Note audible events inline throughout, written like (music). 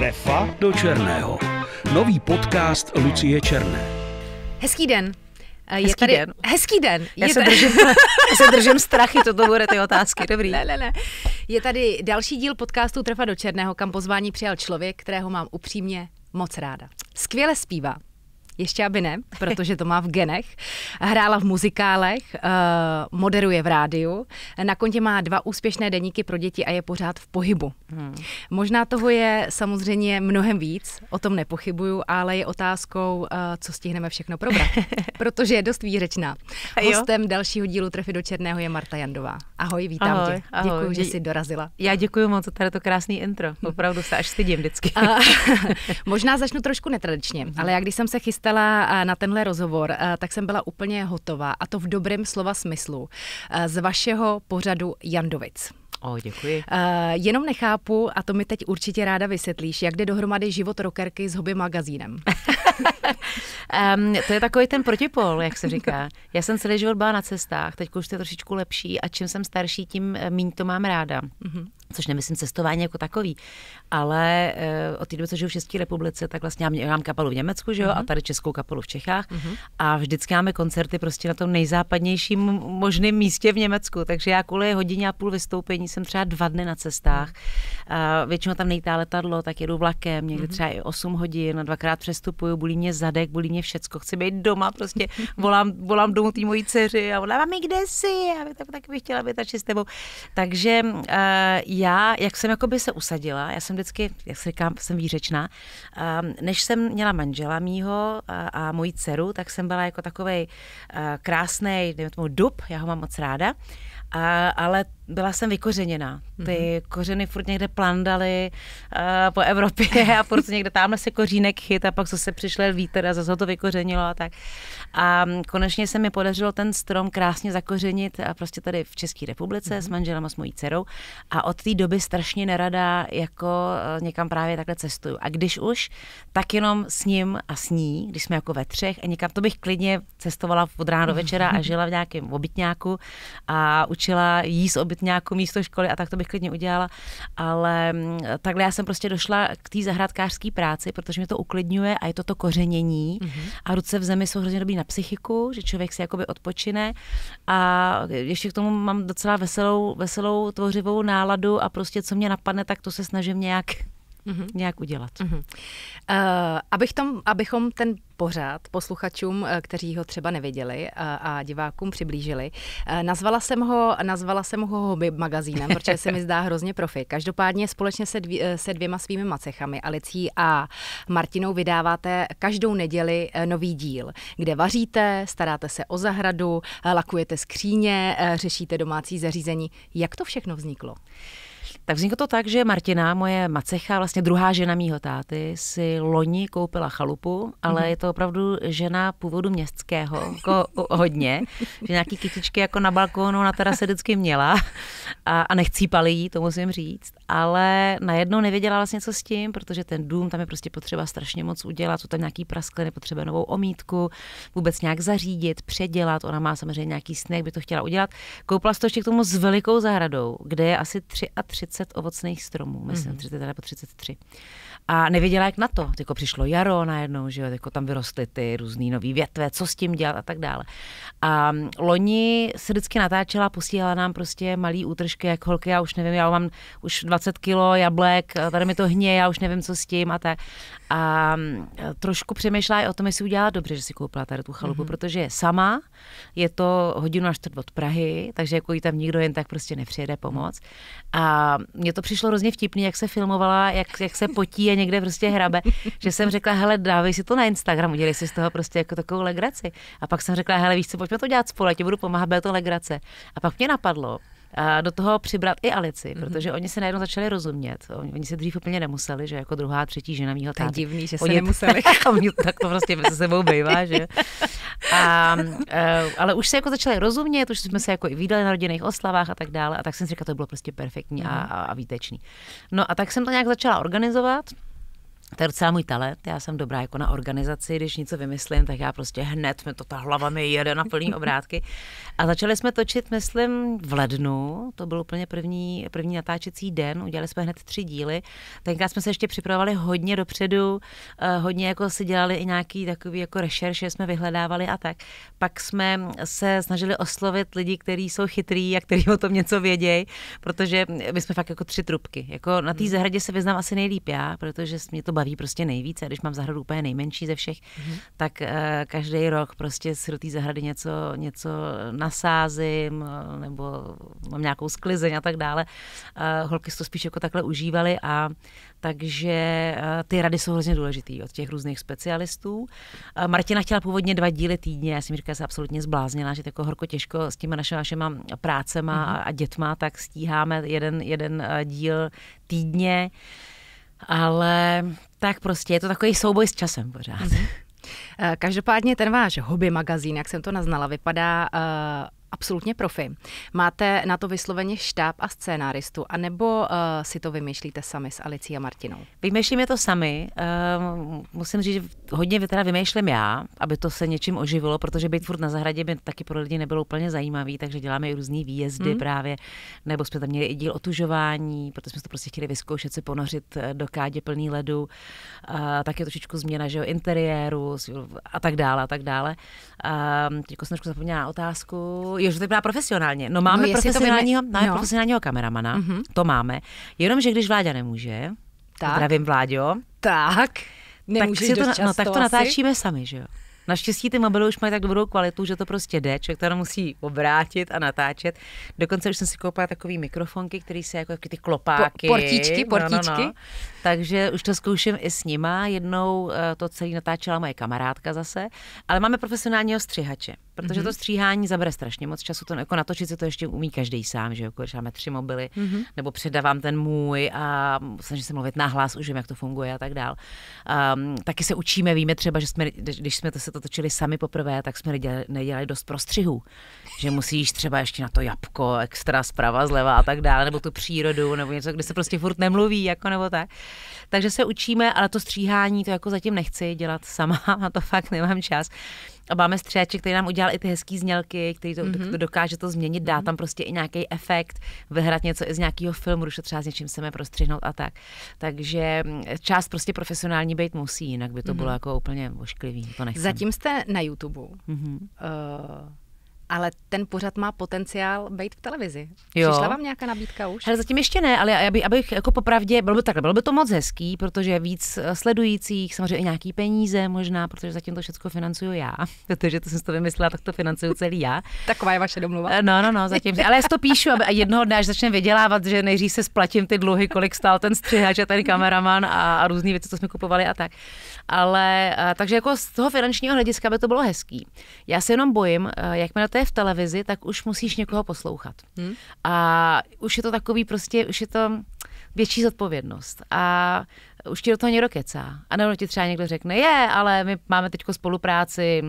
Trefa do černého. Nový podcast Lucie Černé. Hezký den. Eh, je hezký tady, den. Hezký den. Já je se, držím, já se držím strachy, toto bude ty otázky. Dobrý. Ne, ne, ne. Je tady další díl podcastu Trefa do černého, kam pozvání přijal člověk, kterého mám upřímně moc ráda. Skvěle zpívá, ještě aby ne, protože to má v genech. Hrála v muzikálech, eh, moderuje v rádiu, na kontě má dva úspěšné deníky pro děti a je pořád v pohybu. Hmm. Možná toho je samozřejmě mnohem víc, o tom nepochybuju, ale je otázkou, eh, co stihneme všechno probrat, (laughs) protože je dost výřečná. Hostem dalšího dílu Trefy do Černého je Marta Jandová. Ahoj, vítám ahoj, tě. Ahoj. Děkuji, že jsi dorazila. Já děkuji moc za tady to krásný intro. Opravdu se až stydím vždycky. (laughs) a, (laughs) možná začnu trošku netradičně, ale já když jsem se chystala chystala eh, na tenhle rozhovor, eh, tak jsem byla úplně hotová a to v dobrém slova smyslu eh, z vašeho pořadu Jandovic. O, oh, děkuji. Uh, jenom nechápu, a to mi teď určitě ráda vysvětlíš, jak jde dohromady život rockerky s hobby magazínem. (laughs) um, (laughs) to je takový ten protipol, jak se říká. Já jsem celý život byla na cestách, teď už to je trošičku lepší a čím jsem starší, tím eh, méně to mám ráda. Mm-hmm což nemyslím cestování jako takový, ale uh, od té doby, co žiju v České republice, tak vlastně já mám kapelu v Německu, že jo, uh-huh. a mhm. tady českou kapelu v Čechách uh-huh. a vždycky máme koncerty prostě na tom nejzápadnějším možném místě v Německu, takže já kvůli hodině a půl vystoupení jsem třeba dva dny na cestách, uh uh, většinou tam nejtá letadlo, tak jedu vlakem, někdy uh-huh. třeba i 8 hodin, dvakrát přestupuju, bolí mě zadek, bolí mě všecko, chci být doma, prostě volám, volám domů té mojí dceři a volám, mami, kde jsi? A tak, tak bych chtěla být s tebou. Takže uh, já, jak jsem jakoby se usadila, já jsem vždycky, jak se říkám, jsem výřečná, uh, než jsem měla manžela mýho a, eh, a moji dceru, tak jsem byla jako takovej uh, krásný, dejme tomu, dub, já ho mám moc ráda, a, ale byla jsem vykořeněná. Ty mm-hmm. kořeny furt někde plandaly uh, po Evropě (laughs) a furt někde tamhle se kořínek chyt a pak zase přišel vítr a zase ho to vykořenilo a tak. A mm, konečně se mi podařilo ten strom krásně zakořenit a eh, prostě tady v České republice mm-hmm. s manželem a s mojí dcerou. A od té doby strašně nerada jako uh, někam právě takhle cestuju. A když už, tak jenom s ním a s ní, když jsme jako ve třech a někam to bych klidně cestovala od rána do večera a mhm. žila v nějakém obytňáku a učila jí z nějakou místo školy a tak to bych klidně udělala. Ale mm, takhle já jsem prostě došla k té zahrádkářské práci, protože mě to uklidňuje a je to to kořenění. Mm-hmm. A ruce v zemi jsou hrozně dobrý na psychiku, že člověk si jakoby odpočine. A ještě k tomu mám docela veselou, veselou tvořivou náladu a prostě co mě napadne, tak to se snažím nějak mm-hmm. nějak udělat. Mm-hmm. Uh, abych tom, abychom ten pořád posluchačům, eh, kteří ho třeba neviděli eh, a divákům přiblížili. Nazvala jsem ho, nazvala jsem ho hobby magazínem, (laughs) protože se mi zdá hrozně profi. Každopádně společně se, dví, se dvěma svými macechami, Alicí a Martinou, vydáváte každou neděli nový díl, kde vaříte, staráte se o zahradu, lakujete skříně, řešíte domácí zařízení. Jak to všechno vzniklo? Tak vzniklo to tak, že Martina, moje macecha, vlastně druhá žena mýho táty, si loni koupila chalupu, ale mm-hmm. je to opravdu žena původu městského, jako hodně, že nějaký kytičky jako na balkónu na terase vždycky měla a, a nechcípali jí, to musím říct, ale najednou nevěděla vlastně co s tím, protože ten dům tam je prostě potřeba strašně moc udělat, jsou tam nějaký praskliny, potřeba novou omítku, vůbec nějak zařídit, předělat, ona má samozřejmě nějaký snek, by to chtěla udělat. Koupila si to ještě k tomu s velikou zahradou, kde je asi 33 30 ovocných stromů, myslím, mm-hmm. 30 nebo 33. A nevěděla, jak na to. Jako přišlo jaro najednou, že jo, jako tam vyrostly ty různé nové větve, co s tím dělat a tak dále. A mm, loni se vždycky natáčela, posílala nám prostě malý útržky, jak holky, já už nevím, já mám už 20 kilo jablek, tady mi to hněje, já už nevím, co s tím a tak. A mm, trošku přemýšlela i o tom, jestli udělala dobře, že si koupila tady tu chalupu, mm-hmm. protože je sama, je to hodinu až čtvrt od Prahy, takže jako jí tam nikdo jen tak prostě nepřijede pomoc. A mně to přišlo hrozně vtipný, jak se filmovala, jak, jak se potí a někde prostě hrabe, (laughs) že jsem řekla, hele, dávej si to na Instagram, udělej si z toho prostě jako takovou legraci. A pak jsem řekla, hele, víš co, pojďme to dělat spolu, já ti budu pomáhat, bude to legrace. A pak mě napadlo, a do toho přibrat i Alici, mm-hmm. protože oni se najednou začali rozumět. Oni se dřív úplně nemuseli, že jako druhá, třetí žena mýho táty. Tak divný, že se oni, nemuseli. (laughs) oni, tak to prostě se sebou bývá, že? A, e, ale už se jako začali rozumět, už jsme se jako i výdali na rodinných oslavách a tak dále. A tak jsem si říkala, to bylo prostě perfektní mm-hmm. a, mhm. a, a výtečný. No a tak jsem to nějak začala organizovat to je docela můj talent, já jsem dobrá jako na organizaci, když něco vymyslím, tak já prostě hned mi to ta hlava mi jede na plný obrátky. A začali jsme točit, myslím, v lednu, to byl úplně první, první natáčecí den, udělali jsme hned tři díly. Tenkrát jsme se ještě připravovali hodně dopředu, eh, hodně jako si dělali i nějaký takový jako rešerše, jsme vyhledávali a tak. Pak jsme se snažili oslovit lidi, kteří jsou chytrý a kteří o tom něco vědějí, protože my jsme fakt jako tři trubky. Jako na té hmm. zahradě se vyznám asi nejlíp já, protože mě to baví prostě nejvíce, když mám zahradu úplně nejmenší ze všech, mm-hmm. tak uh, každý rok prostě si do té zahrady něco, něco nasázím eh, nebo mám nějakou sklizeň a tak dále. Uh, holky si to spíš jako takhle užívaly a takže uh, ty rady jsou hrozně důležitý od těch různých specialistů. Uh, Martina chtěla původně dva díly týdně, já jsem říkala, že se absolutně zbláznila, že to jako horko těžko s těma našima, všema prácema mm-hmm. a dětma, tak stíháme jeden, jeden díl týdně. Uh, ale tak prostě je to takový souboj s časem pořád. Mhm. Eh, každopádně ten váš hobby magazín, jak jsem to naznala, vypadá uh, absolutně profi. Máte na to vysloveně štáb a scénáristu, anebo uh, si to vymýšlíte sami s Alicí a Martinou? Vymýšlíme to sami. Uh, musím říct, že hodně teda vymýšlím já, aby to se něčím oživilo, protože být furt na zahradě by taky pro lidi nebylo úplně zajímavý, takže děláme i různé výjezdy hmm. právě, nebo jsme tam měli i díl otužování, protože jsme to prostě chtěli vyzkoušet se ponořit eh, do kádě plný ledu. Uh, je trošičku změna že jo, interiéru a tak dále a tak dále. Uh, jako jsem zapomněla otázku jo, že to vypadá profesionálně. No máme no, profesionálního, mě... máme no. profesionálního kameramana, mm-hmm. to máme. Jenomže když Vláďa nemůže, tak. zdravím Vláďo. Tak, nemůžeš tak, si to, no, tak to asi? natáčíme sami, že jo. Naštěstí ty mobily už mají tak dobrou kvalitu, že to prostě jde, člověk to musí obrátit a natáčet. Dokonce už jsem si koupila takový mikrofonky, který se jako ty klopáky. Po, portičky, portičky. No, no, no takže už to zkouším i s nima. Jednou eh, to celý natáčela moje kamarádka zase, ale máme profesionálního střihače, protože mm-hmm. to mhm. stříhání zabere strašně moc času, to jako natočit si to ještě umí každý sám, že jo, když máme tři mobily, mm-hmm. nebo předávám ten můj a snažím se mluvit nahlas, už vím, jak to funguje a tak dál. Um, taky se učíme, víme třeba, že jsme, když jsme to se to točili sami poprvé, tak jsme nedělali, nedělali dost prostřihů, že musíš třeba ještě na to jabko extra zprava, zleva a tak dále, nebo tu přírodu, nebo něco, kde se prostě furt nemluví, jako nebo tak. Takže se učíme, ale to stříhání to jako zatím nechci dělat sama, (laughs) na to fakt nemám čas. A máme střihaček, který nám udělal i ty hezký znělky, který to, mm-hmm. to dokáže to změnit, dá mhm. tam prostě i nějaký efekt, vyhrát něco i z nějakého filmu, když to třeba s něčím chceme prostřihnout a tak. Takže mm, část prostě profesionální být musí, jinak by to mm-hmm. bylo jako úplně ošklivý. To nechcem. Zatím jste na YouTube. Mm-hmm. Uh ale ten pořad má potenciál být v televizi. Jo. Přišla vám nějaká nabídka už? Ale zatím ještě ne, ale aby, abych jako popravdě, bylo by takhle, bylo by to moc hezký, protože víc eh, sledujících, samozřejmě i nějaký peníze možná, protože zatím to všechno financuju já, (laughs) protože to jsem to vymyslela, tak to financuju celý já. (laughs) Taková je vaše domluva. Eh, no, no, no, zatím. Ale já to píšu, aby jednoho dne, až začne vydělávat, že nejdřív se splatím ty dluhy, kolik stál ten střihač a ten kameraman a, a různé věci, co jsme kupovali a tak. Ale a, eh, takže jako z toho finančního hlediska by to bylo hezký. Já se jenom bojím, jak mi na té je v televizi, tak už musíš někoho poslouchat. Hmm. A už je to takový prostě, už je to větší zodpovědnost. A už ti do toho někdo kecá. A nebo ti třeba někdo řekne, je, ale my máme teď spolupráci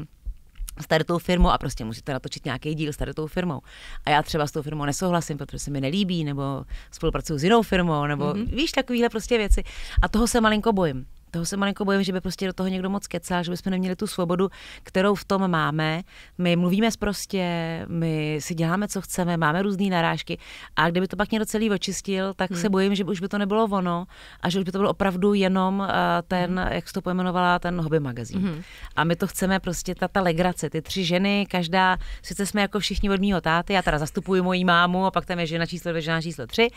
s tady tou firmou a prostě musíte natočit nějaký díl s tady tou firmou. A já třeba s tou firmou nesouhlasím, protože se mi nelíbí, nebo spolupracuju s jinou firmou, nebo mm-hmm. víš, takovéhle prostě věci. A toho se malinko bojím toho se malinko bojím, že by prostě do toho někdo moc kecal, že bychom neměli tu svobodu, kterou v tom máme. My mluvíme prostě, my si děláme, co chceme, máme různé narážky a kdyby to pak někdo celý očistil, tak hmm. se bojím, že už by to nebylo ono a že už by to bylo opravdu jenom eh, ten, hmm. jak jsi to pojmenovala, ten hobby magazín. Hmm. A my to chceme prostě, ta, ta legrace, ty tři ženy, každá, sice jsme jako všichni od mýho táty, já teda zastupuji moji mámu a pak tam je žena číslo dvě, žena číslo tři.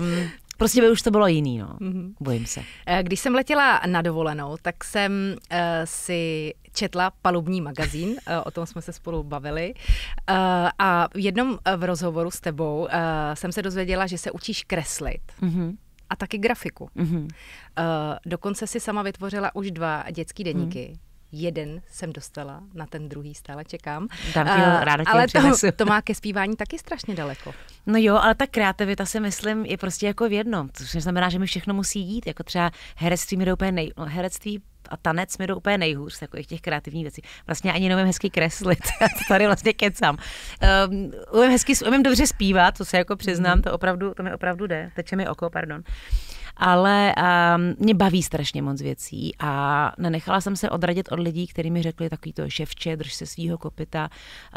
Um, Prostě by už to bylo jiný, no. Mm-hmm. Bojím se. Eh, když jsem letěla na dovolenou, tak jsem uh, si četla palubní magazín, eh, o tom jsme se spolu bavili. A v jednom v rozhovoru s tebou jsem se dozvěděla, že se učíš kreslit. Mm-hmm. A taky grafiku. Mm-hmm. Dokonce si sama vytvořila už dva dětský deníky. Mm-hmm jeden jsem dostala, na ten druhý stále čekám. Tam ti eh, ráda tě ale to, to má ke zpívání taky strašně daleko. No jo, ale ta kreativita si myslím je prostě jako v jednom, což neznamená, že mi všechno musí jít, jako třeba herectví mi jde úplně nej, no, herectví a tanec mi jdou úplně nejhůř jako takových těch kreativních věcí. Vlastně ani neumím hezky kreslit, (laughs) já to tady vlastně kecám. Um, umím, hezky, umím dobře zpívat, to se jako přiznám, mhm. to opravdu, to mi opravdu jde, teče mi oko, pardon. Uh, ale um, mě baví strašně moc věcí a nenechala jsem se odradit od lidí, kteří mi řekli takový to ševče, drž se svýho kopita.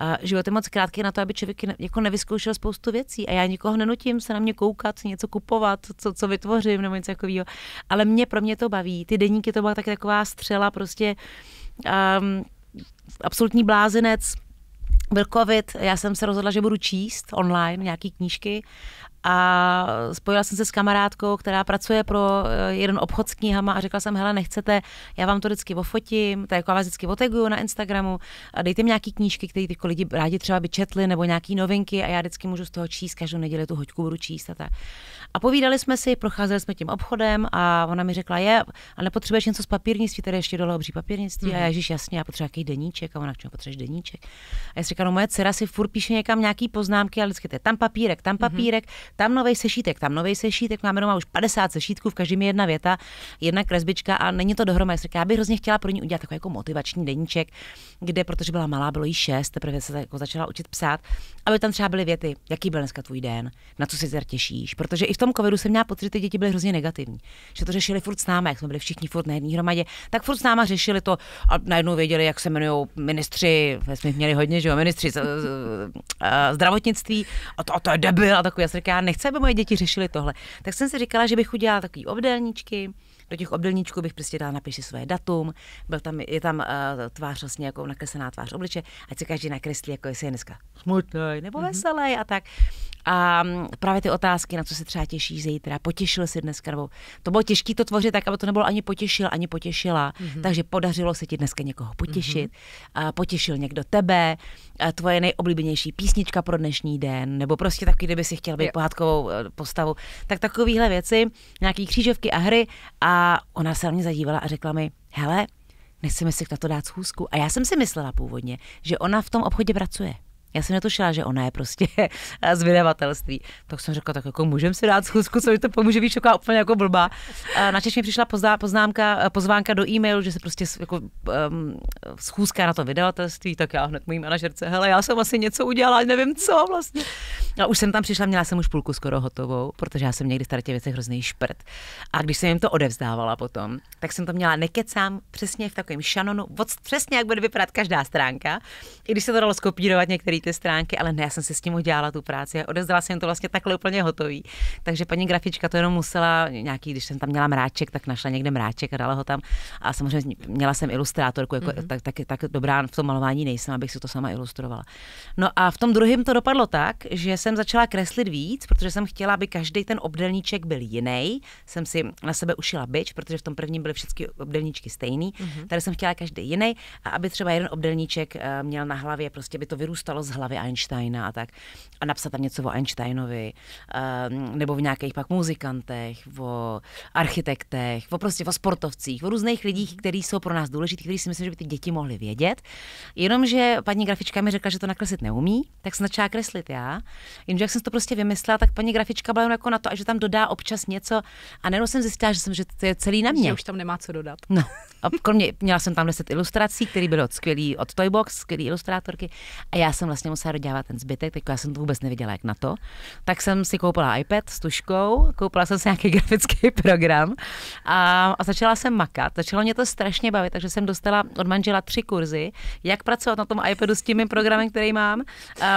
Uh, život je moc krátký na to, aby člověk ne, jako nevyzkoušel spoustu věcí a já nikoho nenutím se na mě koukat, něco kupovat, co, co vytvořím nebo něco takového, ale mě pro mě to baví. Ty deníky to byla tak taková střela, prostě um, absolutní blázinec, byl covid, já jsem se rozhodla, že budu číst online nějaký knížky a spojila jsem se s kamarádkou, která pracuje pro eh, jeden obchod s knihama a řekla jsem, hele, nechcete, já vám to vždycky ofotím, tak jako vás vždycky oteguju na Instagramu, a dejte mi nějaký knížky, které ty lidi rádi třeba by četli, nebo nějaký novinky a já vždycky můžu z toho číst, každou neděli tu hoďku budu číst a tak. A povídali jsme si, procházeli jsme tím obchodem a ona mi řekla, je, a nepotřebuješ něco z papírnictví, tady ještě dole obří papírnictví. Mm. A já, mhm. ježíš, jasně, já potřebuji nějaký deníček. A ona, k čemu potřebuješ deníček? A já si říkala, no moje dcera si furt píše někam nějaký poznámky, ale vždycky to je tam papírek, tam mhm. papírek, mm tam nový sešítek, tam nový sešítek, máme doma už 50 sešítků, v každém je jedna věta, jedna kresbička a není to dohromady. Já bych hrozně chtěla pro ní udělat takový jako motivační deníček, kde, protože byla malá, bylo jí šest, teprve se jako začala učit psát, aby tam třeba byly věty, jaký byl dneska tvůj den, na co se zer těšíš, protože i v tom covidu jsem měla pocit, že ty děti byly hrozně negativní, že to řešili furt s námi, jak jsme byli všichni furt na jedné hromadě, tak furt s náma řešili to a najednou věděli, jak se jmenují ministři, jsme měli hodně, že jo, ministři z, z, z, z, eh, zdravotnictví a to, a to je debil a takový. Já jsem říká, nechci, aby moje děti řešily tohle. Tak jsem si říkala, že bych udělala takový obdélníčky, do těch obdelníčků bych prostě dala napiš si své datum, byl tam, je tam uh, tvář vlastně jako nakreslená tvář obliče, ať se každý nakreslí, jako jestli je dneska smutný nebo mm-hmm. veselý a tak. A mm, právě ty otázky, na co se třeba těší zítra, potěšil si dneska, nebo to bylo těžké to tvořit tak, aby to nebylo ani potěšil, ani potěšila. Mm-hmm. Takže podařilo se ti dneska někoho potěšit, mm-hmm. a potěšil někdo tebe, a tvoje nejoblíbenější písnička pro dnešní den, nebo prostě takový, kdyby si chtěl být pohádkovou eh, postavu, tak takovéhle věci, nějaký křížovky a hry a a ona se na mě zadívala a řekla mi, hele, nechceme si na to dát schůzku. A já jsem si myslela původně, že ona v tom obchodě pracuje. Já jsem netušila, že ona je prostě (laughs) z vydavatelství. Tak jsem řekla, tak jako můžeme si dát schůzku, co to pomůže, víš, jako úplně jako blbá. Na mi přišla poznámka, eh, pozvánka do e-mailu, že se prostě jako, um, schůzka na to vydavatelství, tak já hned mojí manažerce, hele, já jsem asi něco udělala, nevím co vlastně. A už jsem tam přišla, měla jsem už půlku skoro hotovou, protože já jsem někdy v tady těch věcech hrozný šprt. A když jsem jim to odevzdávala potom, tak jsem to měla nekecám přesně v takovém šanonu, od, přesně jak bude vypadat každá stránka, i když se to dalo skopírovat některý ty stránky, ale ne, já jsem si s tím udělala tu práci a odezdala jsem to vlastně takhle úplně hotový. Takže paní grafička to jenom musela nějaký, když jsem tam měla mráček, tak našla někde mráček a dala ho tam. A samozřejmě měla jsem ilustrátorku, jako, mm-hmm. tak, tak, tak, dobrá v tom malování nejsem, abych si to sama ilustrovala. No a v tom druhém to dopadlo tak, že jsem začala kreslit víc, protože jsem chtěla, aby každý ten obdelníček byl jiný. Jsem si na sebe ušila byč, protože v tom prvním byly všechny obdelníčky stejný. Mm-hmm. Tady jsem chtěla každý jiný a aby třeba jeden obdelníček eh, měl na hlavě, prostě by to vyrůstalo z hlavy Einsteina a tak a napsat tam něco o Einsteinovi, ehm, nebo v nějakých pak muzikantech, o architektech, o prostě o sportovcích, o různých lidích, kteří jsou pro nás důležití, kteří si myslím, že by ty děti mohly vědět. Jenomže paní grafička mi řekla, že to nakreslit neumí, tak jsem začala kreslit já. Jenže jak jsem to prostě vymyslela, tak paní grafička byla jako na to, a že tam dodá občas něco. A najednou jsem zjistila, že, jsem, že to je celý na mě. Že už tam nemá co dodat. No. A kromě, měla jsem tam 10 ilustrací, které byly od skvělý, od Toybox, skvělý ilustrátorky. A já jsem vlastně vlastně musela dělat ten zbytek, tak já jsem to vůbec nevěděla, jak na to. Tak jsem si koupila iPad s tuškou, koupila jsem si nějaký (laughs) grafický program a, a začala jsem makat. Začalo mě to strašně bavit, takže jsem dostala od manžela tři kurzy, jak pracovat na tom iPadu s tím mým programem, který mám.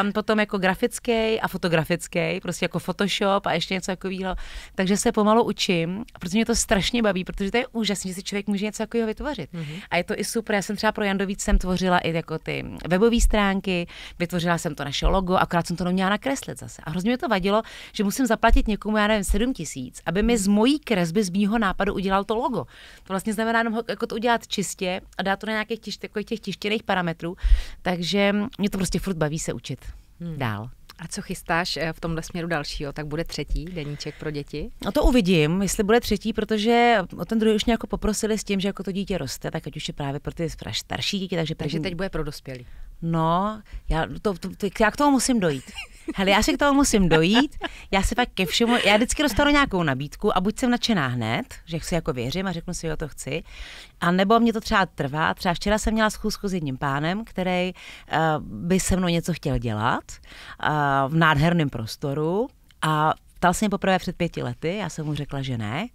Um, potom jako grafický a fotografický, prostě jako Photoshop a ještě něco takového. Takže se pomalu učím, protože mě to strašně baví, protože to je úžasné, že si člověk může něco takového vytvořit. Mm-hmm. A je to i super. Já jsem třeba pro Jandovíc jsem tvořila i jako ty webové stránky, vytvořila vytvořila jsem to naše logo, akorát jsem to neměla nakreslit zase. A hrozně mi to vadilo, že musím zaplatit někomu, já nevím, 7 tisíc, aby mi z mojí kresby, z mýho nápadu udělal to logo. To vlastně znamená jenom jako to udělat čistě a dát to na nějakých těž, jako těch tištěných parametrů. Takže mě to prostě furt baví se učit hmm. dál. A co chystáš eh, v tomhle směru dalšího? Tak bude třetí deníček pro děti? No to uvidím, jestli bude třetí, protože o ten druhý už mě jako poprosili s tím, že jako to dítě roste, tak ať už je právě pro ty starší děti. Takže, takže teď bude pro dospělý. No, já, to, to, to, já k tomu musím dojít. Hele, já si k tomu musím dojít, já se pak ke všemu, já vždycky dostanu nějakou nabídku a buď jsem nadšená hned, že si jako věřím a řeknu si, jo, to chci, a nebo mě to třeba trvá, třeba včera jsem měla schůzku s jedním pánem, který uh, by se mnou něco chtěl dělat uh, v nádherném prostoru a ptal se mě poprvé před pěti lety, já jsem mu řekla, že ne,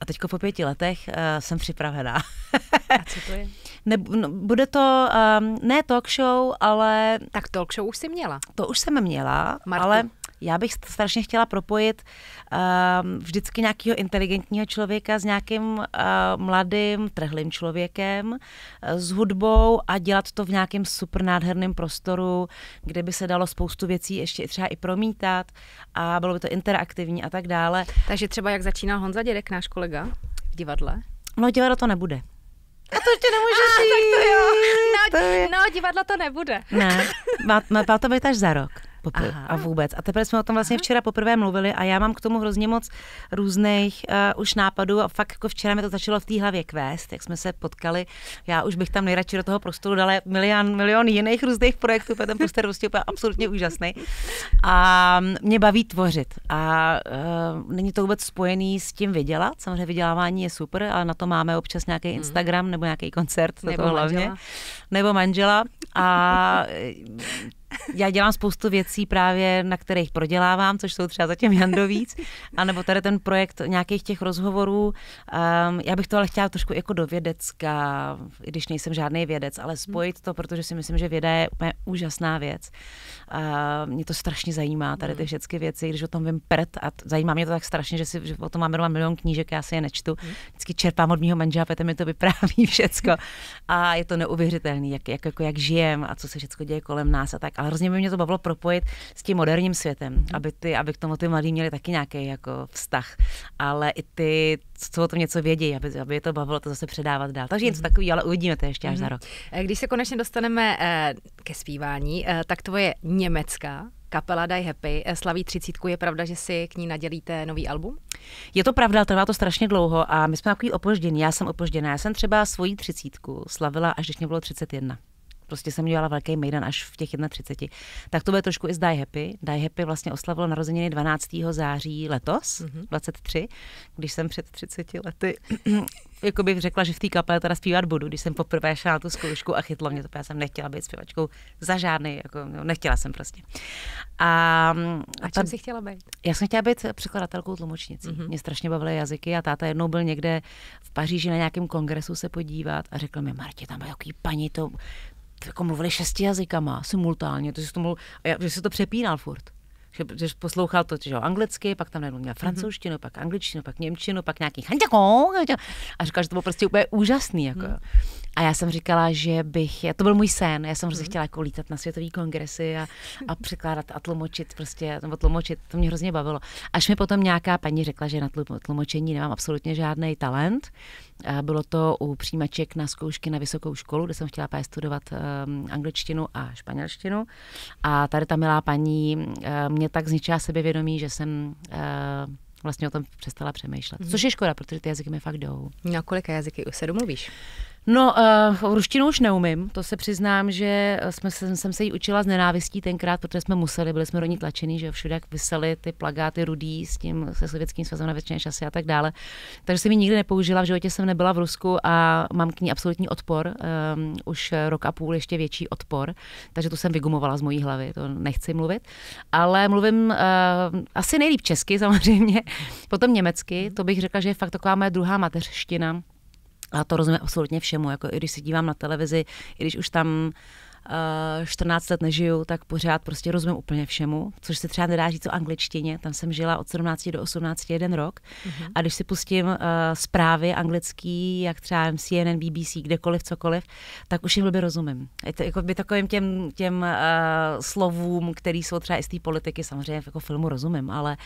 a teď po pěti letech uh, jsem připravená. a co to je? Ne, no, bude to um, ne talk show, ale... Tak talk show už jsi měla. To už jsem měla, Martu. ale já bych strašně chtěla propojit um, vždycky nějakého inteligentního člověka s nějakým uh, mladým, trhlým člověkem, uh, s hudbou a dělat to v nějakém super nádherném prostoru, kde by se dalo spoustu věcí ještě třeba i promítat a bylo by to interaktivní a tak dále. Takže třeba jak začínal Honza Dědek, náš kolega v divadle? No divadlo to nebude. A to ještě nemůžu (laughs) říct. jít. tak to jo. No, to je... no, divadlo to nebude. Ne má, má, až za rok. Aha. a vůbec. A teprve jsme o tom vlastně včera poprvé mluvili a já mám k tomu hrozně moc různých uh, už nápadů a fakt jako včera mi to začalo v té hlavě kvést, jak jsme se potkali. Já už bych tam nejradši do toho prostoru dala milion, milion jiných různých projektů, protože ten prostor prostě je absolutně úžasný. A mě baví tvořit a uh, není to vůbec spojený s tím vydělat. Samozřejmě vydělávání je super, ale na to máme občas nějaký mhm. Instagram nebo nějaký koncert, nebo to, to hlavně. Manžela. Nebo manžela, a já dělám spoustu věcí právě, na kterých prodělávám, což jsou třeba zatím Jandovíc, (laughs) anebo tady ten projekt nějakých těch rozhovorů. Um, já bych to ale chtěla trošku jako do vědecka, i když nejsem žádný vědec, ale hmm. spojit to, protože si myslím, že věda je úplně úžasná věc. Uh, mě to strašně zajímá, tady hmm. ty všechny věci, když o tom vím prt a t- zajímá mě to tak strašně, že, si, že o tom mám jenom milion knížek, já si je nečtu. Hmm. Vždycky čerpám od mého manžela, a mi to vypráví (laughs) všecko. A je to neuvěřitelné, jak, jak, jako, jak žijem a co se všechno děje kolem nás a tak. Ale hrozně by mě to bavilo propojit s tím moderním světem, mm-hmm. aby, ty, aby k tomu ty mladí měli taky nějaký jako vztah, ale i ty, co o tom něco vědí, aby, aby je to bavilo to zase předávat dál. Takže mm-hmm. něco mhm. takový, ale uvidíme to ještě mm-hmm. až za mhm. rok. Eh, když se konečně dostaneme eh, ke zpívání, eh, tak to je německá kapela Die Happy slaví třicítku. Je pravda, že si k ní nadělíte nový album? Je to pravda, trvá to strašně dlouho a my jsme takový opožděný, Já jsem opožděná. Já jsem třeba svoji třicítku slavila, až když mě bylo 31 prostě jsem dělala velký mejdan až v těch 31. Tak to bude trošku i z Die Happy. Die Happy vlastně oslavilo narozeniny 12. září letos, mm-hmm. 23, když jsem před 30 lety (clears throat) jako bych řekla, že v té kapele teda zpívat budu, když jsem poprvé šla na tu zkoušku a chytlo mě to, já jsem nechtěla být zpěvačkou za žádný, jako, no, nechtěla jsem prostě. A, mm, a, čem si jsi chtěla být? Já jsem chtěla být překladatelkou tlumočnicí. Mm-hmm. Mě strašně bavily jazyky a táta jednou byl někde v Paříži na nějakém kongresu se podívat a řekl mi, Marti, tam je jaký paní, to, jako mluvili šesti jazykama simultánně, to, že, to mluvil, já, že se to přepínal furt. Že, že poslouchal to že jo, anglicky, pak tam najednou měl mhm. francouzštinu, mm-hmm. pak angličtinu, pak němčinu, pak nějaký a říkal, že to bylo prostě úplně úžasný. Jako. Mm. A já jsem říkala, že bych, to byl můj sen, já jsem hrozně prostě hmm. chtěla jako lítat na světový kongresy a, a (laughs) překládat a tlumočit prostě, nebo tlumočit, to mě hrozně bavilo. Až mi potom nějaká paní řekla, že na tlumočení nemám absolutně žádný talent. A bylo to u přijímaček na zkoušky na vysokou školu, kde jsem chtěla právě studovat um, angličtinu a španělštinu. A tady ta milá paní uh, mě tak zničila sebevědomí, že jsem uh, vlastně o tom přestala přemýšlet. Mhm. Což je škoda, protože ty jazyky mi fakt jdou. Na no kolika jazyky už se domluvíš? No, uh, ruštinu už neumím, to se přiznám, že eh, jsme, jsem, jsem se ji učila z nenávistí tenkrát, protože jsme museli, byli jsme do tlačený, že všude jak vysely ty plagáty rudý s tím se sovětským svazem na většině časy a tak dále. Takže jsem ji nikdy nepoužila, v životě jsem nebyla v Rusku a mám k ní absolutní odpor, um, už rok a půl ještě větší odpor, takže tu jsem vygumovala z mojí hlavy, to nechci mluvit. Ale mluvím uh, asi nejlíp česky (laughs) samozřejmě, potom německy, to bych řekla, že je fakt taková moje druhá mateřština a to rozumím absolutně všemu. Jako, I když se dívám na televizi, i když už tam 14 eh, let nežiju, tak pořád prostě rozumím úplně všemu, což se třeba nedá říct o angličtině. Tam jsem žila od 17 do 18 jeden rok. Uh-huh. A když si pustím uh, zprávy anglický, jak třeba CNN, BBC, kdekoliv, cokoliv, tak už jim hlubě rozumím. Je to, jako by takovým těm, těm uh, slovům, které jsou třeba i z té politiky, samozřejmě jako filmu rozumím, ale,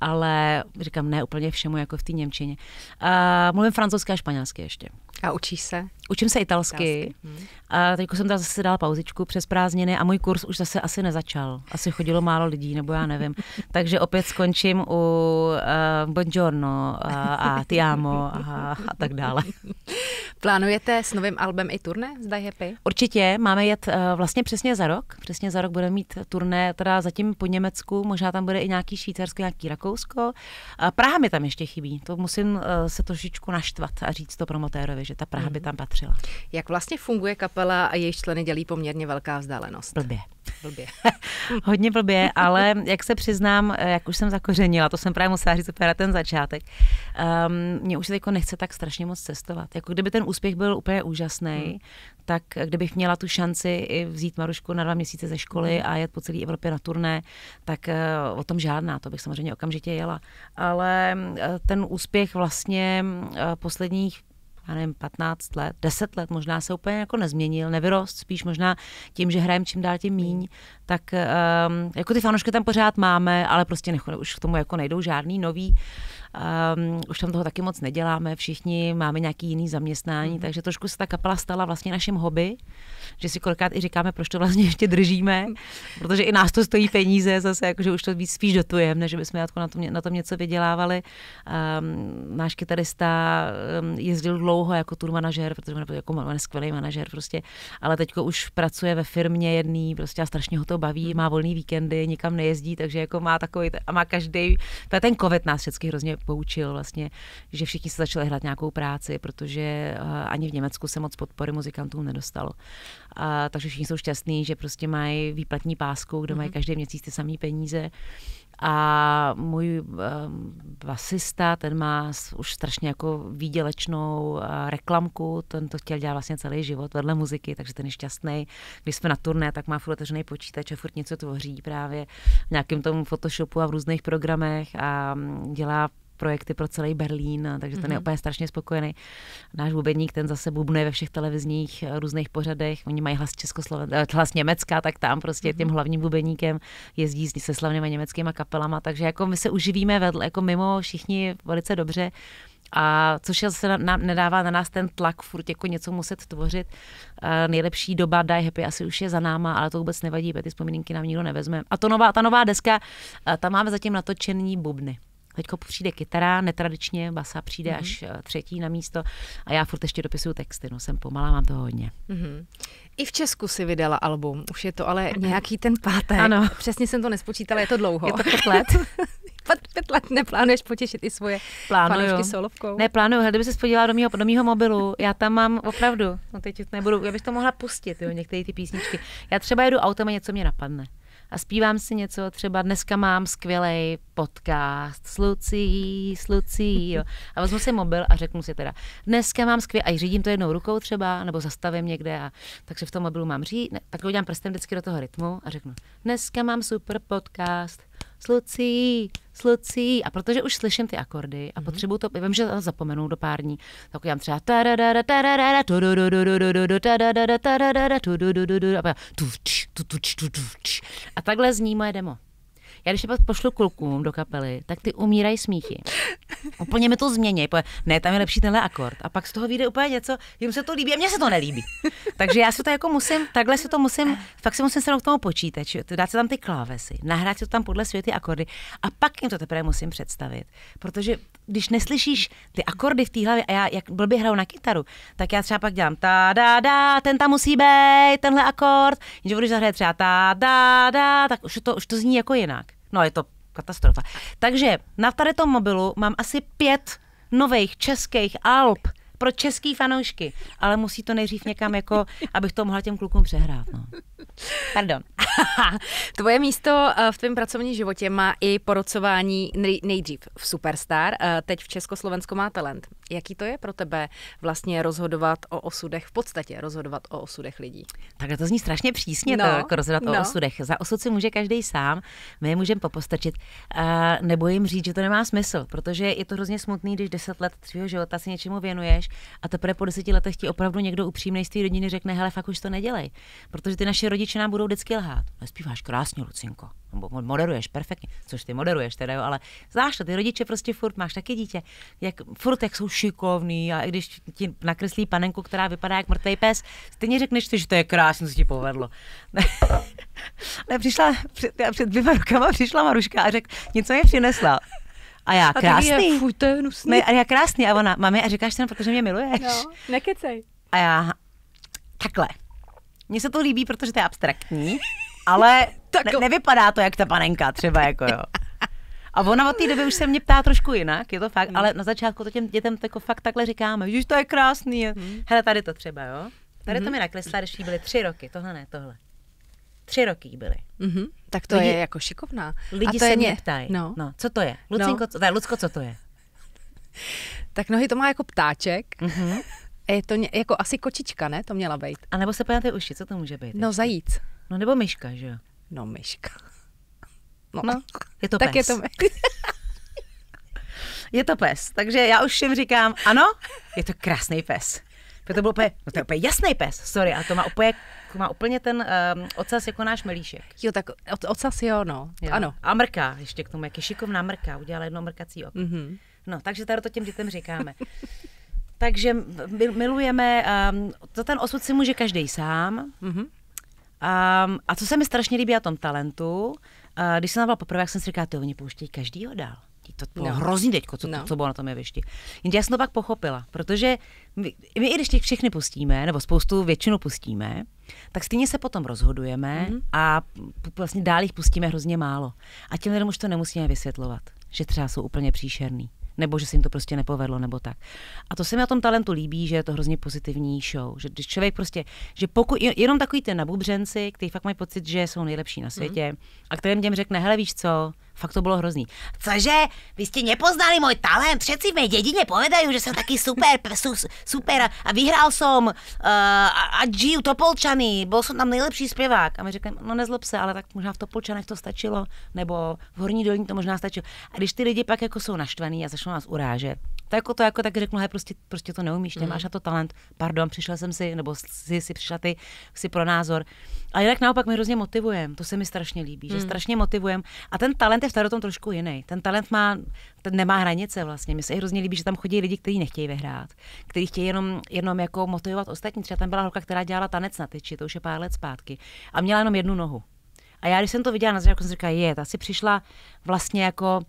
ale říkám ne úplně všemu jako v té Němčině. Uh, mluvím francouzsky a španělsky ještě. A učíš se? Učím se italsky. italsky. Hmm. A teď jsem tam zase dala pauzičku přes prázdniny a můj kurz už zase asi nezačal. Asi chodilo málo lidí, nebo já nevím. (laughs) Takže opět skončím u uh, Buongiorno uh, a Ti amo a, a tak dále. (laughs) Plánujete s novým albem i turné z Die Happy? Určitě, máme jet uh, vlastně přesně za rok. Přesně za rok budeme mít turné, teda zatím po Německu, možná tam bude i nějaký Švýcarsko, nějaký Rakousko. Uh, Praha mi tam ještě chybí, to musím uh, se trošičku naštvat a říct to promotérovi, takže ta Praha by mhm. tam patřila. Jak vlastně funguje kapela a jejich členy dělí poměrně velká vzdálenost? Blbě. Blbě. (laughs) Hodně blbě, ale jak se přiznám, jak už jsem zakořenila, to jsem právě musela říct úplně ten začátek, um, mě už se jako nechce tak strašně moc cestovat. Jako kdyby ten úspěch byl úplně úžasný, hmm. tak kdybych měla tu šanci i vzít Marušku na dva měsíce ze školy hmm. a jet po celé Evropě na turné, tak uh, o tom žádná, to bych samozřejmě okamžitě jela. Ale uh, ten úspěch vlastně uh, posledních já nevím, 15 let, 10 let, možná se úplně jako nezměnil, nevyrost, spíš možná tím, že hrajem čím dál tím míň, tak um, jako ty fanoušky tam pořád máme, ale prostě nechodou, už k tomu jako nejdou žádný nový. Um, už tam toho taky moc neděláme, všichni máme nějaký jiný zaměstnání, mm. takže trošku se ta kapela stala vlastně naším hobby že si kolikrát i říkáme, proč to vlastně ještě držíme, protože i nás to stojí peníze, zase jakože už to víc spíš dotujeme, než bychom jako na tom, na tom něco vydělávali. Um, náš kytarista ehm, jezdil dlouho jako tour manažer, protože on jako man, skvělý manažer prostě, ale teď už pracuje ve firmě jedný, prostě a strašně ho to baví, hmm. má volný víkendy, nikam nejezdí, takže jako má takový, a má každý, ten covid nás všechny hrozně poučil vlastně, že všichni se začali hrát nějakou práci, protože eh, ani v Německu se moc podpory muzikantů nedostalo. A, takže všichni jsou šťastní, že prostě mají výplatní pásku, kde mm-hmm. mají mhm. každý měsíc ty samé peníze. A můj um, basista, ten má už strašně jako výdělečnou uh, reklamku, ten to chtěl dělat vlastně celý život vedle muziky, takže ten je šťastný. Když jsme na turné, tak má furt otevřený počítač a furt něco tvoří právě v nějakém tom Photoshopu a v různých programech a mm, dělá projekty pro celý Berlín, takže ten mm-hmm. je mhm. úplně strašně spokojený. Náš bubeník, ten zase bubnuje ve všech televizních eh, různých pořadech, oni mají hlas Českoslova, eh, hlas Německa, tak tam prostě mm-hmm. tím hlavním bubeníkem jezdí se slavnými německými kapelama, takže jako my se uživíme vedle, jako mimo všichni velice dobře. A což se nám nedává na nás ten tlak furt jako něco muset tvořit. E, nejlepší doba Die Happy asi už je za náma, ale to vůbec nevadí, protože ty vzpomínky nám nikdo nevezme. A to nová, ta nová deska, e, tam máme zatím natočený bubny. Teď přijde kytara, netradičně basa přijde mm-hmm. až eh, třetí na místo a já furt ještě dopisuju texty, no jsem pomalá, mám toho hodně. Mm-hmm. I v Česku si vydala album, už je to ale nějaký ten pátek. Ano. Přesně jsem to nespočítala, je to dlouho. Je to pět let. (laughs) pět let neplánuješ potěšit i svoje plánuju. solovkou? Ne, plánuju, hele, kdyby se podívala do mýho, do mýho mobilu, já tam mám opravdu, no teď nebudu, já bych to mohla pustit, jo, některé ty písničky. Já třeba jedu autem a něco mě napadne a zpívám si něco, třeba dneska mám skvělý podcast s Lucí, s Lucí, jo. A vezmu si mobil a řeknu si teda, dneska mám skvělý, a řídím to jednou rukou třeba, nebo zastavím někde a takže v tom mobilu mám říct, tak udělám prstem vždycky do toho rytmu a řeknu, dneska mám super podcast slucí, slucí. A protože už slyším ty akordy a mhm. potřebuju to, vím, že to zapomenu do pár dní, tak já třeba a takhle zní moje demo. Já když pak pošlu klukům do kapely, tak ty umírají smíchy. Úplně mi to změní. Ne, tam je lepší tenhle akord. A pak z toho vyjde úplně něco, jim se to líbí a mně se to nelíbí. Takže já si to jako musím, takhle si to musím, fakt si musím se k tomu počítači, dát se tam ty klávesy, nahrát si to tam podle světy akordy a pak jim to teprve musím představit. Protože když neslyšíš ty akordy v té hlavě a já jak blbě hraju na kytaru, tak já třeba pak dělám ta da da, ten tam musí být, tenhle akord, jenže když zahraje třeba ta da da, tak už to, už to zní jako jinak. No je to katastrofa. Takže na tady tom mobilu mám asi pět nových českých Alp pro český fanoušky, ale musí to nejdřív někam jako, abych to mohla těm klukům přehrát. No. Pardon. (laughs) Tvoje místo eh, v tvém pracovním životě má i porocování nejdřív v Superstar, eh, teď v Československu má talent. Jaký to je pro tebe vlastně rozhodovat o osudech, v podstatě rozhodovat o osudech lidí? Tak to zní strašně přísně, no, jako rozhodovat no. o osudech. Za osud si může každý sám, my je můžeme popostačit, a nebo jim říct, že to nemá smysl, protože je to hrozně smutný, když deset let svého života si něčemu věnuješ a teprve po deseti letech ti opravdu někdo upřímný z té rodiny řekne, hele, fakt už to nedělej, protože ty naše rodiče nám budou vždycky lhát. Nespíváš krásně, Lucinko moderuješ perfektně, což ty moderuješ teda, jo, ale znáš to, ty rodiče prostě furt máš taky dítě, jak, furt jak jsou šikovný a i když ti nakreslí panenku, která vypadá jak mrtvý pes, stejně řekneš ty, že to je krásně, co ti povedlo. Ne, (laughs) ne přišla, před, před dvěma rukama přišla Maruška a řekl, něco mi přinesla. A já krásný. A je, fuj, to je hnusný. a já krásný. A ona, mami, a říkáš to jenom, protože mě miluješ. No, nekecej. A já, takhle. Mně se to líbí, protože to je abstraktní ale (laughs) ne, nevypadá to jak ta panenka třeba jako jo. A ona od té doby už se mě ptá trošku jinak, je to fakt, hmm. ale na začátku to těm dětem jako fakt takhle říkáme, že to je krásný. Hmm. Hele, tady to třeba, jo. Tady hmm. to mi naklesla. když jí byly tři roky, tohle ne, tohle. Tři roky jí byly. Mm-hmm. Tak to lidi, je jako šikovná. Lidi A to se je mě ptají, no. no. co to je? Lucinko, no. co, ne, Lucko, co to je? Tak nohy to má jako ptáček. Mm-hmm. Je to ně, jako asi kočička, ne? To měla být. A nebo se pojďte uši, co to může být? No, zajíc. No nebo myška, že jo? No myška. (laughs) No, no je to tak pes. je to pes. (laughs) je to pes, takže já už všem říkám, ano, je to krásný pes. To, to byl úplně, no to je úplně jasný pes, sorry, a to má úplně, má úplně ten um, ocas jako náš melíšek. Jo, tak ocas jo, no, jo. ano. A mrká ještě k tomu, jak je šikovná mrká, udělala jedno mrkací oko. Mm-hmm. No, takže tady to těm dětem říkáme. (laughs) takže milujeme, um, to ten osud si může každý sám, mm-hmm. Um, a co se mi strašně líbí na tom talentu, uh, když jsem tam byla poprvé, jak jsem si říkala, ty oni pouštějí každýho dál. To bylo no. hrozný teď, co, no. co bylo na tom jevišti. Jenže já jsem to pak pochopila, protože my, my i když těch všechny pustíme, nebo spoustu většinu pustíme, tak stejně se potom rozhodujeme mm-hmm. a vlastně dál jich pustíme hrozně málo. A těm lidem už to nemusíme vysvětlovat, že třeba jsou úplně příšerný nebo že se jim to prostě nepovedlo, nebo tak. A to se mi na tom talentu líbí, že je to hrozně pozitivní show, že když člověk prostě, že pokud, jenom takový ty nabubřenci, kteří fakt mají pocit, že jsou nejlepší na světě mm. a kterým těm řekne, hele víš co, Fakt to bylo hrozný. Cože? Vy jste nepoznali můj talent? Všetci v mé dědině povedají, že jsem taky super, (laughs) su, super a vyhrál jsem uh, a Giu Topolčany, byl jsem tam nejlepší zpěvák. A my říkám, no nezlob se, ale tak možná v Topolčanech to stačilo, nebo v Horní Dolní to možná stačilo. A když ty lidi pak jako jsou naštvaní a začnou nás urážet, tak jako to jako tak řeknu, hej, prostě, prostě to neumíš, mm. nemáš na to talent, pardon, přišla jsem si, nebo si, si přišla ty si pro názor. A jinak naopak mi hrozně motivujem. to se mi strašně líbí, mm. že hmm. strašně motivujem. A ten talent je v tom trošku jiný. Ten talent má, ten nemá hranice vlastně. Mně se i hrozně líbí, že tam chodí lidi, kteří nechtějí vyhrát, kteří chtějí jenom, jenom jako motivovat ostatní. Třeba tam byla holka, která dělala tanec na tyči, to už je pár let zpátky, a měla jenom jednu nohu. A já, když jsem to viděla na začátku, jsem říkala, je, ta si přišla vlastně jako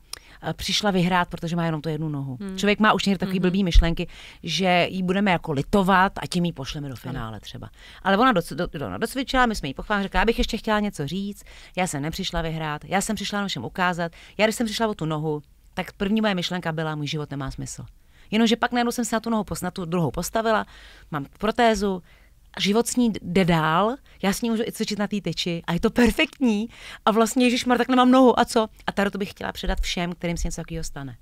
Eh, přišla vyhrát, protože má jenom tu jednu nohu. Hmm. Člověk má už někdy takový hmm. blbý myšlenky, že ji budeme jako litovat a tím ji pošleme do finále třeba. Ale ona, doc, do, do, docvičila, my jsme jí pochválili, řekla, já bych ještě chtěla něco říct, já jsem nepřišla vyhrát, já jsem přišla všem ukázat, já když jsem přišla o tu nohu, tak první moje myšlenka byla, můj život nemá smysl. Jenomže pak najednou jsem se na tu nohu, na tu druhou postavila, mám protézu, život s ní jde dál, já s ní můžu i cvičit na té teči a je to perfektní. A vlastně, Ježíš Mar, tak nemám nohu a co? A to bych chtěla předat všem, kterým se něco takového stane.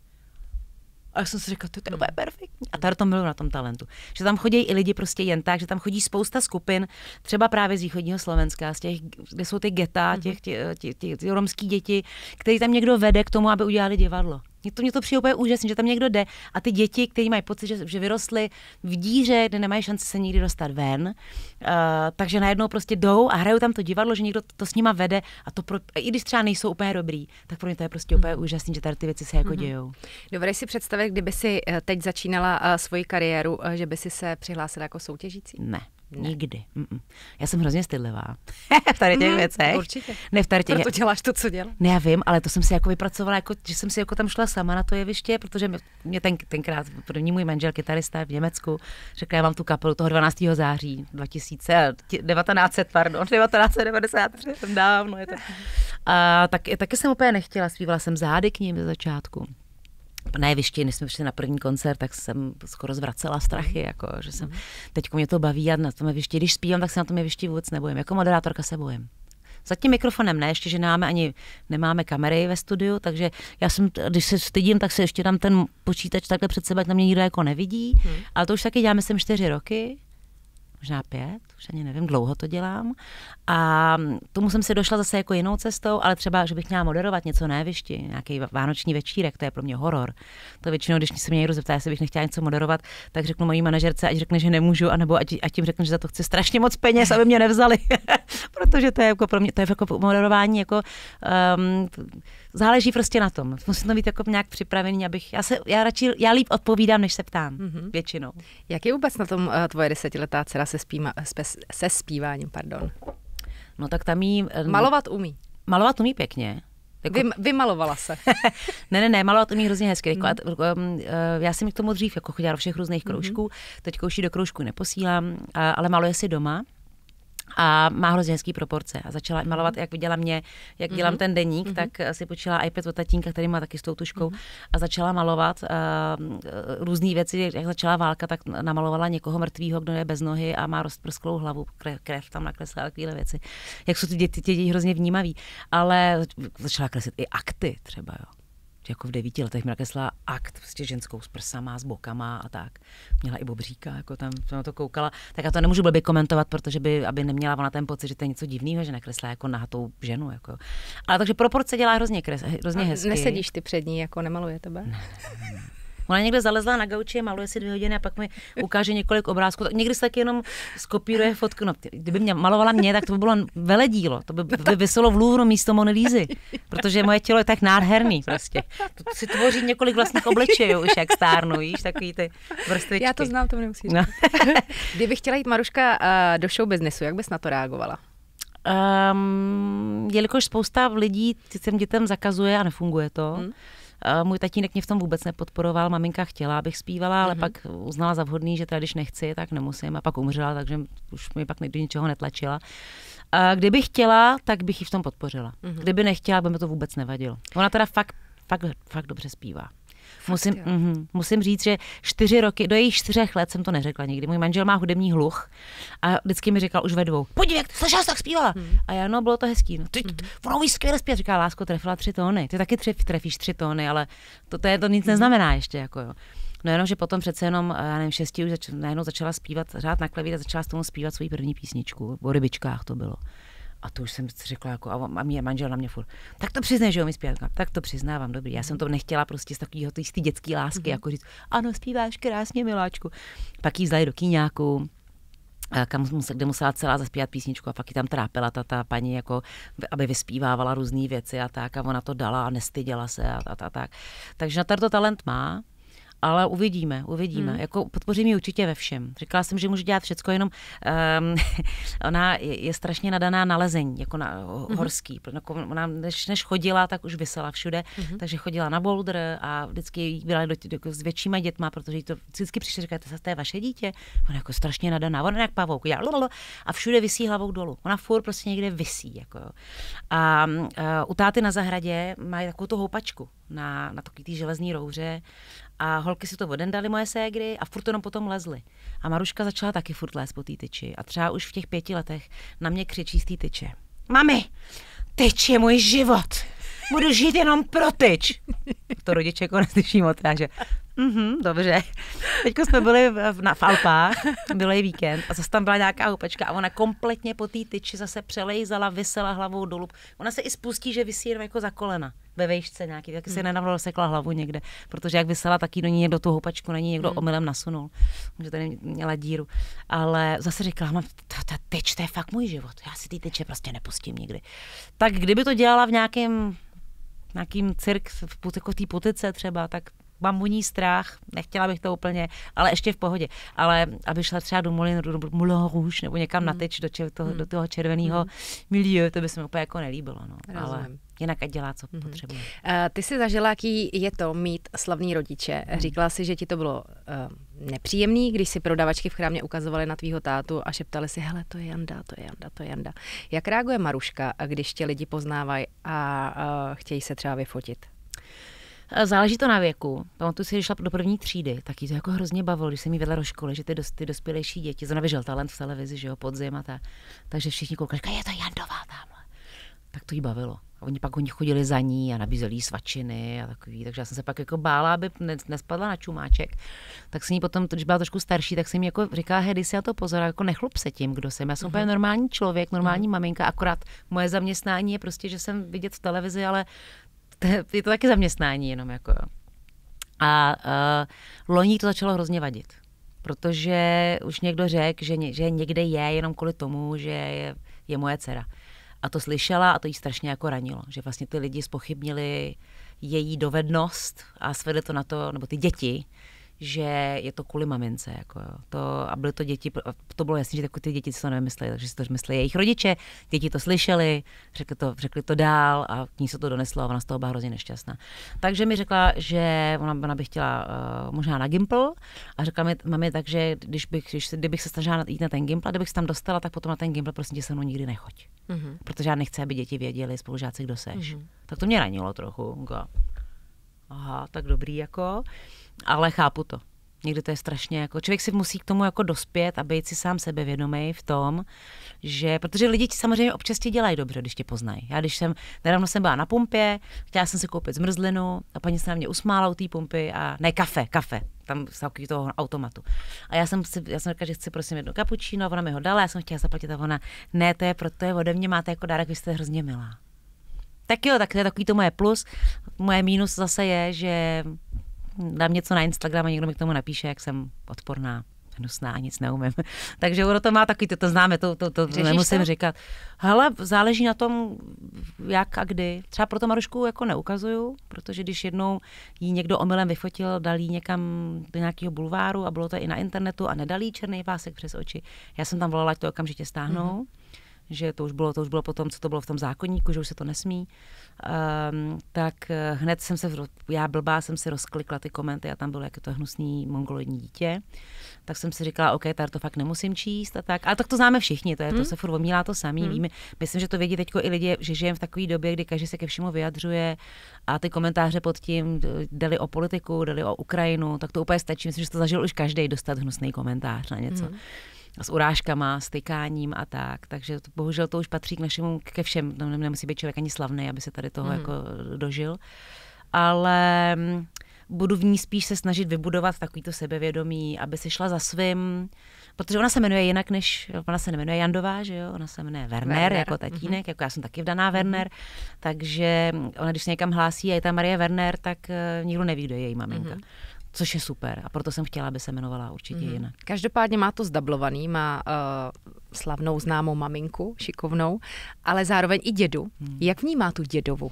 A já jsem si řekla, to je úplně perfektní. A Tarto miluje na tom talentu. Že tam chodí i lidi prostě jen tak, že tam chodí spousta skupin, třeba právě z východního Slovenska, z těch, kde jsou ty geta, mhm. těch, těch, těch, těch, těch romských děti, který tam někdo vede k tomu, aby udělali divadlo. Mně to, mě to přijde úplně úžasné, že tam někdo jde a ty děti, kteří mají pocit, že, že vyrostly v díře, kde nemají šanci se nikdy dostat ven, uh, takže najednou prostě jdou a hrajou tam to divadlo, že někdo to, to s nima vede a to pro, i když třeba nejsou úplně dobrý, tak pro mě to je prostě mm. úplně mhm. úžasný, že tady ty věci se jako mm. dějou. Dovedeš si představit, kdyby si eh, teď začínala uh, svoji kariéru, uh, že by si se přihlásila jako soutěžící? Ne. Nikdy. Mm-mm. Já jsem hrozně stydlivá (laughs) v tady těch mm, věcech. Určitě. Ne v tady těch... Proto děláš to, co děláš? Ne, já vím, ale to jsem si jako vypracovala, jako, že jsem si jako tam šla sama na to jeviště, protože mě ten, tenkrát první můj manžel, kytarista v Německu, řekl, já mám tu kapelu toho 12. září 2000, 1900, eh, pardon, 1993, dávno je to. A, tak, taky jsem úplně nechtěla, zpívala jsem zády k ním ze začátku na jevišti, než jsme přišli na první koncert, tak jsem skoro zvracela strachy, mhm. jako, že jsem, mhm. teď mě to baví a na tom jevišti, když zpívám, tak se na tom jevišti vůbec nebojím, jako moderátorka se bojím. Za tím mikrofonem ne, ještě, že nemáme ani nemáme kamery ve studiu, takže já jsem, když se stydím, tak se ještě dám ten počítač takhle před sebe, ať na mě nikdo jako nevidí, hmm. ale to už taky děláme jsem čtyři roky možná pět, už ani nevím, dlouho to dělám. A tomu jsem si došla zase jako jinou cestou, ale třeba, že bych měla moderovat něco na jevišti, nějaký vánoční večírek, to je pro mě horor. To většinou, když se mě někdo zeptá, jestli bych nechtěla něco moderovat, tak řeknu mojí manažerce, ať řekne, že nemůžu, anebo ať, ať tím řeknu, že za to chci strašně moc peněz, aby mě nevzali. (laughs) Protože to je jako pro mě, to je jako moderování, jako um, záleží prostě na tom. Musím to být jako nějak připravený, abych, já, se, já radši, já líp odpovídám, než se ptám, mm-hmm. většinou. Jak je vůbec na tom uh, tvoje desetiletá dcera? se, spíma, spe, se zpíváním. Pardon. No tak tam jí... Eh, no- malovat umí. Malovat umí pěkně. Jako... Vy, vymalovala se. (laughs) ne, ne, ne, malovat umí hrozně hezky. Jako, mm já jsem k tomu dřív jako chodila do všech různých mhm. kroužků, mm teď už do kroužku neposílám, ale maluje si doma a má hrozně hezký proporce a začala i malovat, mhm. jak viděla mě, jak dělám mm-hmm. ten deník, mm-hmm. tak eh, si počila iPad od tatínka, který má taky s tou tuškou mm-hmm. a začala malovat uh, různé věci, jak začala válka, tak namalovala někoho mrtvého, kdo je bez nohy a má rozprsklou hlavu, krev, krev tam nakreslila takovéhle věci. Jak jsou ty děti, ty děti hrozně vnímaví, ale začala kreslit i akty třeba, jo jako v devíti letech měla kreslá akt, prostě ženskou s prsama, s bokama a tak. Měla i bobříka, jako tam jsem to koukala. Tak já to nemůžu blbě komentovat, protože by, aby neměla ona ten pocit, že to je něco divného, že nekreslá jako nahatou ženu. Jako. Ale takže proporce dělá hrozně, kres, hrozně a hezky. Nesedíš ty před ní, jako nemaluje tebe? Ne, ne, ne. Ona někde zalezla na gauči, maluje si dvě hodiny a pak mi ukáže několik obrázků. Někdy se taky jenom skopíruje fotku. No, kdyby mě malovala mě, tak to by bylo veledílo. To by, by vyselo v Louvre místo Monelízy, protože moje tělo je tak nádherný prostě. To si tvoří několik vlastních obličejů, už jak stárnu, víš, takový ty vrstvičky. Já to znám, to nemusíš. No. (laughs) Kdyby chtěla jít Maruška uh, do show businessu, jak bys na to reagovala? Um, jelikož spousta lidí těm dětem zakazuje a nefunguje to, hmm můj tatínek mě v tom vůbec nepodporoval, maminka chtěla, abych zpívala, ale mm-hmm. pak uznala za vhodný, že teda když nechci, tak nemusím. A pak umřela, takže už mi pak nikdy ničeho netlačila. A kdyby chtěla, tak bych ji v tom podpořila. Mm-hmm. Kdyby nechtěla, by mi to vůbec nevadilo. Ona teda fakt, fakt, fakt dobře zpívá musím, mm, musím říct, že čtyři roky, do jejich čtyřech let jsem to neřekla nikdy. Můj manžel má hudební hluch a vždycky mi říkal už ve dvou, podívej, jak slyšel tak zpívala. Hmm. A já, no, bylo to hezký. No, ty, hmm. skvěle zpívat, říká, lásko, trefila tři tóny. Ty taky tref, trefíš tři tóny, ale to, to, je, to nic mhm. neznamená ještě. Jako, jo. No jenom, že potom přece jenom, eh, já nevím, šesti už zač- najednou začala zpívat, řád na klavír a začala s tomu zpívat svoji první písničku. O rybičkách to bylo. A to už jsem si řekla, jako, a mě manžel na mě furt, tak to přiznej, že jo, mi zpěvám. Tak to přiznávám, dobrý. Já jsem to nechtěla prostě z takového ty, té dětské lásky, mm-hmm. jako říct, ano, zpíváš krásně, miláčku. Pak jí vzali do kýňáku, kam, kde musela celá zaspívat písničku a pak ji tam trápila ta, ta paní, jako, aby vyspívávala různé věci a tak a ona to dala a nestyděla se a, a, a tak. Takže na to talent má, ale uvidíme, uvidíme. Hmm. Jako podpořím ji určitě ve všem. Říkala jsem, že může dělat všecko, jenom um, (laughs) ona je, je strašně nadaná na lezení, jako na hmm. horský. Jako ona, než, než chodila, tak už vysela všude, hmm. takže chodila na boulder a vždycky jí do, do, jako s většíma dětma, protože jí to vždycky přišli, říkáte, to je vaše dítě. Ona jako strašně nadaná, ona jak pavouk, já, lolo, a všude vysí hlavou dolů. Ona furt prostě někde vysí. Jako, A uh, u táty na zahradě mají takovou tu houpačku na, na takový té železní rouře a holky si to odendali moje ségry a furt jenom potom lezly. A Maruška začala taky furt lézt po té tyči. A třeba už v těch pěti letech na mě křičí z té tyče. Mami, tyč je můj život. Budu žít jenom pro tyč. To rodiče konec slyší moc, že Mm-hmm, dobře. Teď jsme byli v, na, Falpách, byl je víkend a zase tam byla nějaká houpačka a ona kompletně po té tyči zase přelejzala, vysela hlavou dolů. Ona se i spustí, že vysí jenom jako za kolena ve vejšce nějaký, tak si hmm. sekla hlavu někde, protože jak vysela, tak do ní někdo tu houpačku na ní někdo hmm. omylem nasunul, že tady měla díru. Ale zase říkala, mám, ta, ta tyč, to je fakt můj život, já si ty tyče prostě nepustím nikdy. Tak kdyby to dělala v nějakém nějakým cirk v jako té potice třeba, tak mám u ní strach, nechtěla bych to úplně, ale ještě v pohodě. Ale aby šla třeba do Moulin, do Moulin Rouge nebo někam mm. na hmm. do, čer, toho, mm. do toho červeného mm. milieu, to by se mi úplně jako nelíbilo. No. Ale jinak ať dělá, co mm. potřebuje. Uh, ty jsi zažila, jaký je to mít slavný rodiče. Mm. Říkala si, že ti to bylo uh, nepříjemný, když si prodavačky v chrámě ukazovaly na tvýho tátu a šeptali si, hele, to je Janda, to je Janda, to je Janda. Jak reaguje Maruška, eh, když tě lidi poznávají a uh, chtějí se třeba vyfotit? Eh, záleží to na věku. Pamatuju si, že šla do první třídy, tak jí to jako hrozně bavilo, když jsem jí vedla do školy, že ty, dos, ty dospělejší děti, zrovna běžel talent v televizi, že jo, podzim a ta, takže všichni koukali, je to Jandová tam. Tak to jí bavilo. A oni pak oni chodili za ní a nabízeli jí svačiny a takový, takže já jsem se pak jako bála, aby nespadla na čumáček. Tak jsem jí potom, když byla trošku starší, tak jsem jí jako říkala, hej, si já to pozor, jako nechlup se tím, kdo jsem. Já jsem úplně uh-huh. normální člověk, normální uh-huh. maminka, akorát moje zaměstnání je prostě, že jsem vidět v televizi, ale to je, je to taky zaměstnání jenom jako jo. A uh, loni to začalo hrozně vadit, protože už někdo řekl, že, ně, že někde je jenom kvůli tomu, že je, je moje dcera. A to slyšela a to jí strašně jako ranilo, že vlastně ty lidi spochybnili její dovednost a svedli to na to, nebo ty děti, že je to kvůli mamince. Jako jo. To, a byly to děti, to bylo jasné, že ty děti si to nemysleli, takže si to mysleli jejich rodiče, děti to slyšeli, řekli to, řekli to dál a k ní se to doneslo a ona z toho byla hrozně nešťastná. Takže mi řekla, že ona, ona by chtěla uh, možná na gimpl a řekla mi, mami, takže když bych, když, kdybych se snažila jít na ten gimpl a kdybych se tam dostala, tak potom na ten gimpl prostě se mnou nikdy nechoď. Mm-hmm. Protože já nechci, aby děti věděli, spolužáci, kdo seš. Mm-hmm. Tak to mě ranilo trochu. Aha, tak dobrý jako ale chápu to. Někdy to je strašně jako, člověk si musí k tomu jako dospět a být si sám sebevědomý v tom, že, protože lidi ti samozřejmě občas ti dělají dobře, když tě poznají. Já když jsem, nedávno jsem byla na pumpě, chtěla jsem si koupit zmrzlinu a paní se na mě usmála u té pumpy a ne kafe, kafe, tam z toho automatu. A já jsem, si, já jsem řekla, že chci prosím jedno kapučíno, ona mi ho dala, já jsem chtěla zaplatit a ona, ne, to je proto je ode mě, máte jako dárek, vy jste hrozně milá. Tak jo, tak to je takový to moje plus. Moje mínus zase je, že dám něco na Instagram a někdo mi k tomu napíše, jak jsem odporná hnusná a nic neumím. (laughs) Takže ono to má takový, to, to známe, to, to, to nemusím to? říkat. Hele, záleží na tom, jak a kdy. Třeba proto Marušku jako neukazuju, protože když jednou jí někdo omylem vyfotil, dal jí někam do nějakého bulváru a bylo to i na internetu a nedal jí černý pásek přes oči, já jsem tam volala, ať to okamžitě stáhnou. Mm-hmm že to už bylo, to už bylo potom, co to bylo v tom zákonníku, že už se to nesmí, um, tak eh, hned jsem se, já blbá jsem si rozklikla ty komenty a tam bylo, jak to hnusný mongoloidní dítě, tak jsem si říkala, OK, tady to fakt nemusím číst a tak. Ale tak to známe všichni, to, je, hmm. to se furt omílá to samý, hmm. víme. Myslím, že to vědí teď i lidi, že žijeme v takové době, kdy každý se ke všemu vyjadřuje a ty komentáře pod tím dali o politiku, dali o Ukrajinu, tak to úplně stačí. Myslím, že to zažil už každý dostat hnusný komentář na něco. Hmm s urážkama, tykáním a tak. Takže to, bohužel to už patří k našemu, ke všem. nemusí být člověk ani slavný, aby se tady toho mm. jako dožil. Ale mm, budu v ní spíš se snažit vybudovat takovýto sebevědomí, aby se šla za svým, protože ona se jmenuje jinak než, ona se nemenuje Jandová, že jo, ona se jmenuje Werner, Werner. jako tatínek, mm-hmm. jako já jsem taky vdaná mhm. Werner, takže ona když se někam hlásí a je tam Marie Werner, tak uh, nikdo neví, kdo je její maminka. Mm-hmm což je super. A proto jsem chtěla, aby se jmenovala určitě mm-hmm. jinak. Každopádně má to zdablovaný, má uh, slavnou známou maminku, šikovnou, ale zároveň i dědu. Mm. Jak vnímá tu dědovu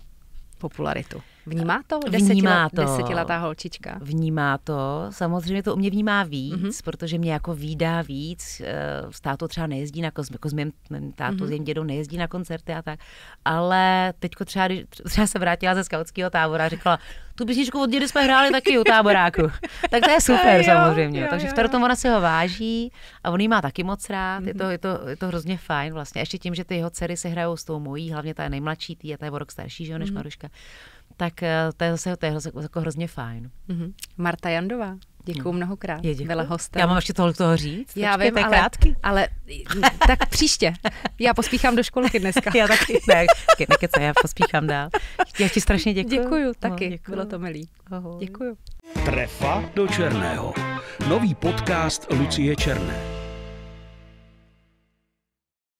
popularitu? Vnímá to? Desetila, vnímá to. Desetiletá holčička. Vnímá to. Samozřejmě to u mě vnímá víc, mm-hmm. protože mě jako výdá víc. Eh, s tátou třeba nejezdí na kosmi, jako s mým tátou, mm-hmm. s dědou nejezdí na koncerty a tak. Ale teďko třeba, když třeba se vrátila ze skautského tábora a řekla, tu písničku od dědy jsme hráli taky u táboráku. (laughs) tak to je super jo, samozřejmě. Jo, Takže jo, v tom ona si ho váží a on ji má taky moc rád. Mm-hmm. Je, to, mhm. je, to, je to hrozně fajn vlastně. Ještě tím, že ty jeho dcery se hrajou s tou mojí, hlavně ta je nejmladší, tý je ta je o rok starší, že jo, než mm-hmm. Maruška tak eh, to je zase, to je jako hrozně fajn. Mm-hmm. Marta Jandová. Děkuji hmm. No. mnohokrát. Je, děkuju. Byla hostem. Já mám ještě tohle toho říct. Já Počkej, vím, ale, krátky. ale tak příště. Já pospíchám do školky dneska. (laughs) já taky. Ne, nekece, já pospíchám dál. Já ti strašně děkuji. Děkuji no, taky. No, děkuju. Bylo to milý. Ahoj. Děkuji. Trefa do černého. Nový podcast Lucie Černé.